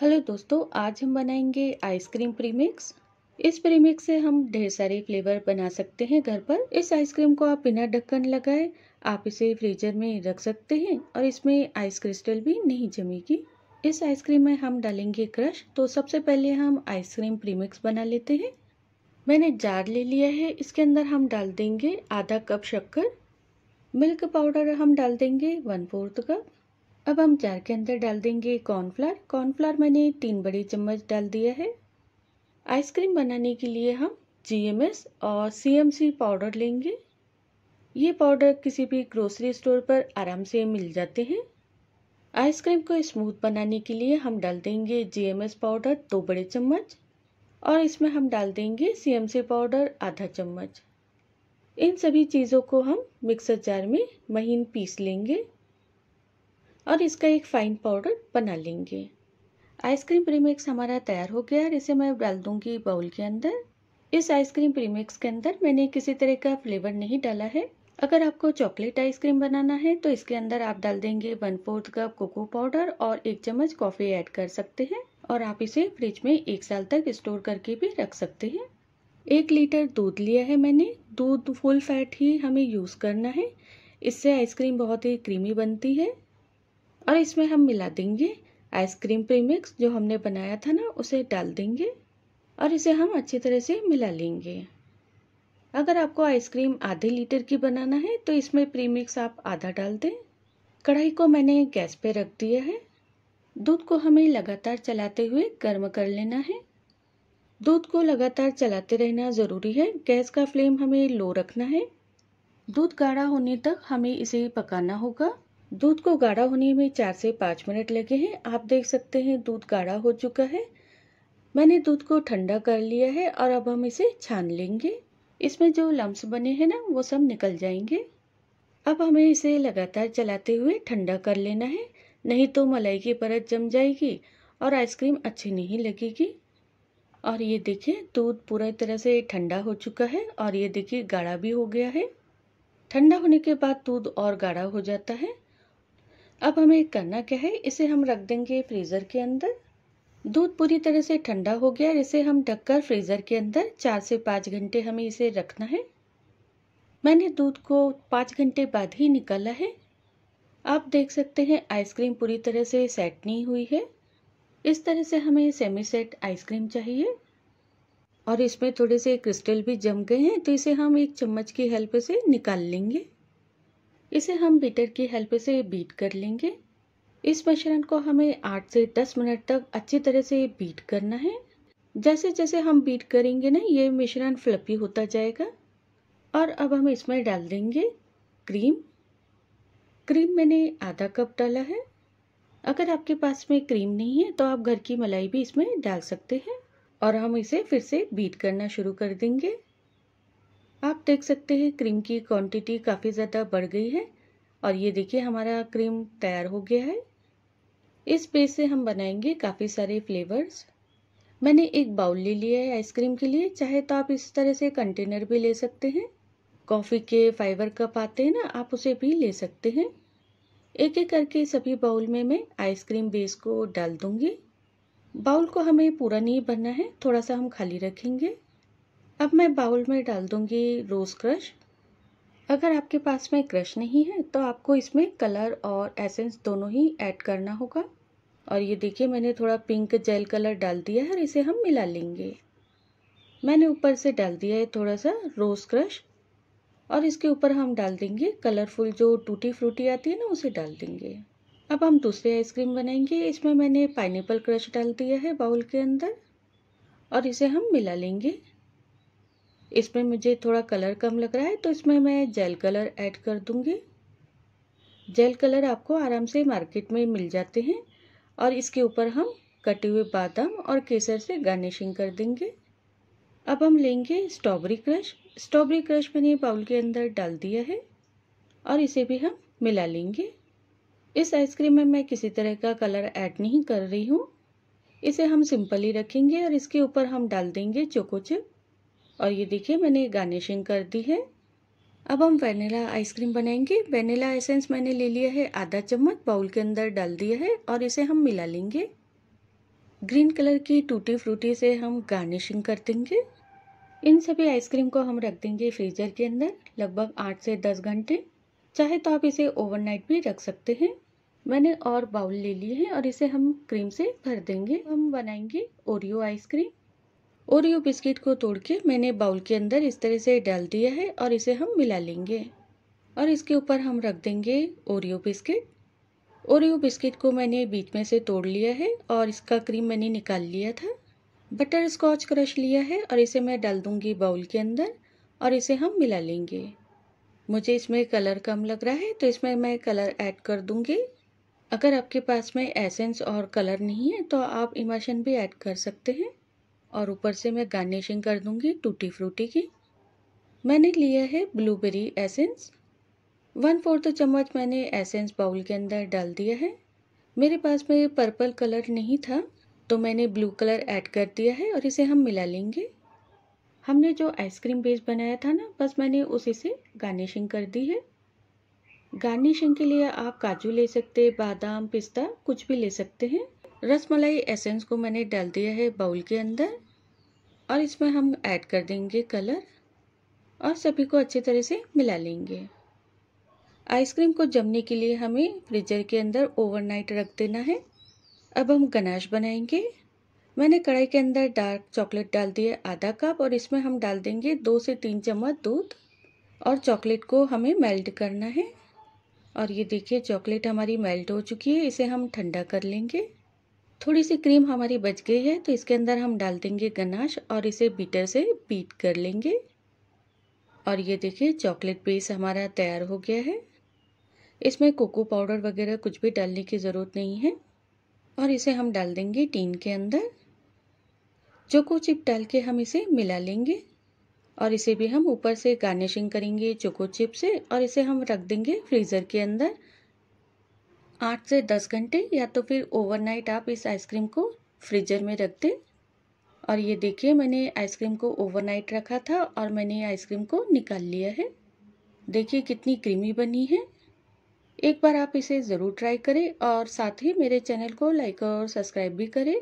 hello दोस्तों आज हम बनाएंगे आइसक्रीम प्रीमिक्स इस प्रीमिक्स से हम ढेर सारे फ्लेवर बना सकते हैं घर पर इस आइसक्रीम को आप बिना ढक्कन लगाए आप इसे फ्रीजर में रख सकते हैं और इसमें आइस क्रिस्टल भी नहीं जमेगी इस आइसक्रीम में हम डालेंगे क्रश तो सबसे पहले हम आइसक्रीम प्रीमिक्स बना लेते हैं मैंने जार ले लिया है इसके अंदर हम डाल देंगे आधा कप शक्कर मिल्क पाउडर हम डाल देंगे वन फोर्थ कप अब हम जार के अंदर डाल देंगे कॉर्नफ्लावर कॉर्नफ्लावर मैंने तीन बड़े चम्मच डाल दिया है आइसक्रीम बनाने के लिए हम जीएमएस और सीएमसी पाउडर लेंगे ये पाउडर किसी भी ग्रोसरी स्टोर पर आराम से मिल जाते हैं आइसक्रीम को स्मूथ बनाने के लिए हम डाल देंगे जीएमएस पाउडर दो बड़े चम्मच और इसमें हम डाल देंगे सीएमसी पाउडर आधा चम्मच इन सभी चीज़ों को हम मिक्सर जार में महीन पीस लेंगे और इसका एक फ़ाइन पाउडर बना लेंगे आइसक्रीम प्रीमिक्स हमारा तैयार हो गया और इसे मैं डाल दूंगी बाउल के अंदर इस आइसक्रीम प्रीमिक्स के अंदर मैंने किसी तरह का फ्लेवर नहीं डाला है अगर आपको चॉकलेट आइसक्रीम बनाना है तो इसके अंदर आप डाल देंगे one fourth cup cocoa powder और एक चम्मच कॉफ़ी ऐड कर सकते हैं और आप इसे फ्रिज में एक साल तक स्टोर करके भी रख सकते हैं एक लीटर दूध लिया है मैंने दूध फुल फैट ही हमें यूज़ करना है इससे आइसक्रीम बहुत ही क्रीमी बनती है और इसमें हम मिला देंगे आइसक्रीम प्रीमिक्स जो हमने बनाया था ना उसे डाल देंगे और इसे हम अच्छी तरह से मिला लेंगे अगर आपको आइसक्रीम आधे लीटर की बनाना है तो इसमें प्रीमिक्स आप आधा डाल दें कढ़ाई को मैंने गैस पे रख दिया है दूध को हमें लगातार चलाते हुए गर्म कर लेना है दूध को लगातार चलाते रहना ज़रूरी है गैस का फ्लेम हमें लो रखना है दूध गाढ़ा होने तक हमें इसे पकाना होगा दूध को गाढ़ा होने में चार से पाँच मिनट लगे हैं आप देख सकते हैं दूध गाढ़ा हो चुका है मैंने दूध को ठंडा कर लिया है और अब हम इसे छान लेंगे इसमें जो लम्स बने हैं ना वो सब निकल जाएंगे अब हमें इसे लगातार चलाते हुए ठंडा कर लेना है नहीं तो मलाई की परत जम जाएगी और आइसक्रीम अच्छी नहीं लगेगी और ये देखिए दूध पूरी तरह से ठंडा हो चुका है और ये देखिए गाढ़ा भी हो गया है ठंडा होने के बाद दूध और गाढ़ा हो जाता है अब हमें करना क्या है इसे हम रख देंगे फ्रीज़र के अंदर दूध पूरी तरह से ठंडा हो गया और इसे हम ढककर फ्रीज़र के अंदर चार से पाँच घंटे हमें इसे रखना है मैंने दूध को पाँच घंटे बाद ही निकाला है आप देख सकते हैं आइसक्रीम पूरी तरह से सेट नहीं हुई है इस तरह से हमें सेमी सेट आइसक्रीम चाहिए और इसमें थोड़े से क्रिस्टल भी जम गए हैं तो इसे हम एक चम्मच की हेल्प से निकाल लेंगे इसे हम बीटर की हेल्प से बीट कर लेंगे इस मिश्रण को हमें आठ से दस मिनट तक अच्छी तरह से बीट करना है जैसे जैसे हम बीट करेंगे ना ये मिश्रण फ्लपी होता जाएगा और अब हम इसमें डाल देंगे क्रीम क्रीम मैंने आधा कप डाला है अगर आपके पास में क्रीम नहीं है तो आप घर की मलाई भी इसमें डाल सकते हैं और हम इसे फिर से बीट करना शुरू कर देंगे आप देख सकते हैं क्रीम की क्वांटिटी काफ़ी ज़्यादा बढ़ गई है और ये देखिए हमारा क्रीम तैयार हो गया है इस बेस से हम बनाएंगे काफ़ी सारे फ्लेवर्स मैंने एक बाउल ले लिया है आइसक्रीम के लिए चाहे तो आप इस तरह से कंटेनर भी ले सकते हैं कॉफ़ी के फाइबर कप आते हैं ना आप उसे भी ले सकते हैं एक एक करके सभी बाउल में मैं आइसक्रीम बेस को डाल दूंगी बाउल को हमें पूरा नहीं भरना है थोड़ा सा हम खाली रखेंगे अब मैं बाउल में डाल दूंगी रोज़ क्रश अगर आपके पास में क्रश नहीं है तो आपको इसमें कलर और एसेंस दोनों ही ऐड करना होगा और ये देखिए मैंने थोड़ा पिंक जेल कलर डाल दिया है और इसे हम मिला लेंगे मैंने ऊपर से डाल दिया है थोड़ा सा रोज़ क्रश और इसके ऊपर हम डाल देंगे कलरफुल जो टूटी फ्रूटी आती है ना उसे डाल देंगे अब हम दूसरी आइसक्रीम बनाएंगे इसमें मैंने पाइनएप्पल क्रश डाल दिया है बाउल के अंदर और इसे हम मिला लेंगे इसमें मुझे थोड़ा कलर कम लग रहा है तो इसमें मैं जेल कलर ऐड कर दूंगी जेल कलर आपको आराम से मार्केट में मिल जाते हैं और इसके ऊपर हम कटे हुए बादाम और केसर से गार्निशिंग कर देंगे अब हम लेंगे स्ट्रॉबेरी क्रश स्ट्रॉबेरी क्रश मैंने बाउल के अंदर डाल दिया है और इसे भी हम मिला लेंगे इस आइसक्रीम में मैं किसी तरह का कलर ऐड नहीं कर रही हूँ इसे हम सिंपल ही रखेंगे और इसके ऊपर हम डाल देंगे चोको चिप और ये देखिए मैंने गार्निशिंग कर दी है अब हम वेनिला आइसक्रीम बनाएंगे वेनिला एसेंस मैंने ले लिया है आधा चम्मच बाउल के अंदर डाल दिया है और इसे हम मिला लेंगे ग्रीन कलर की टूटी फ्रूटी से हम गार्निशिंग कर देंगे इन सभी आइसक्रीम को हम रख देंगे फ्रीजर के अंदर लगभग आठ से दस घंटे चाहे तो आप इसे ओवरनाइट भी रख सकते हैं मैंने और बाउल ले लिए हैं और इसे हम क्रीम से भर देंगे हम बनाएंगे ओरियो आइसक्रीम ओरियो बिस्किट को तोड़ के मैंने बाउल के अंदर इस तरह से डाल दिया है और इसे हम मिला लेंगे और इसके ऊपर हम रख देंगे ओरियो बिस्किट ओरियो बिस्किट को मैंने बीच में से तोड़ लिया है और इसका क्रीम मैंने निकाल लिया था बटर स्कॉच क्रश लिया है और इसे मैं डाल दूंगी बाउल के अंदर और इसे हम मिला लेंगे मुझे इसमें कलर कम लग रहा है तो इसमें मैं कलर ऐड कर दूंगी अगर आपके पास में एसेंस और कलर नहीं है तो आप इमर्शन भी ऐड कर सकते हैं और ऊपर से मैं गार्निशिंग कर दूंगी टूटी फ्रूटी की मैंने लिया है ब्लूबेरी एसेंस वन फोर्थ चम्मच मैंने एसेंस बाउल के अंदर डाल दिया है मेरे पास में पर्पल कलर नहीं था तो मैंने ब्लू कलर ऐड कर दिया है और इसे हम मिला लेंगे हमने जो आइसक्रीम बेस बनाया था ना बस मैंने उसी से गार्निशिंग कर दी है गार्निशिंग के लिए आप काजू ले सकते बादाम पिस्ता कुछ भी ले सकते हैं रसमलाई एसेंस को मैंने डाल दिया है बाउल के अंदर और इसमें हम ऐड कर देंगे कलर और सभी को अच्छी तरह से मिला लेंगे आइसक्रीम को जमने के लिए हमें फ्रिजर के अंदर ओवरनाइट रख देना है अब हम गनाश बनाएंगे मैंने कढ़ाई के अंदर डार्क चॉकलेट डाल दिए आधा कप और इसमें हम डाल देंगे दो से तीन चम्मच दूध और चॉकलेट को हमें मेल्ट करना है और ये देखिए चॉकलेट हमारी मेल्ट हो चुकी है इसे हम ठंडा कर लेंगे थोड़ी सी क्रीम हमारी बच गई है तो इसके अंदर हम डाल देंगे गनाश और इसे बीटर से बीट कर लेंगे और ये देखिए चॉकलेट बेस हमारा तैयार हो गया है इसमें कोको पाउडर वगैरह कुछ भी डालने की ज़रूरत नहीं है और इसे हम डाल देंगे टीन के अंदर चोको चिप डाल के हम इसे मिला लेंगे और इसे भी हम ऊपर से गार्निशिंग करेंगे चोको चिप से और इसे हम रख देंगे फ्रीज़र के अंदर आठ से दस घंटे या तो फिर ओवरनाइट आप इस आइसक्रीम को फ्रीजर में रख दें और ये देखिए मैंने आइसक्रीम को ओवरनाइट रखा था और मैंने आइसक्रीम को निकाल लिया है देखिए कितनी क्रीमी बनी है एक बार आप इसे ज़रूर ट्राई करें और साथ ही मेरे चैनल को लाइक और सब्सक्राइब भी करें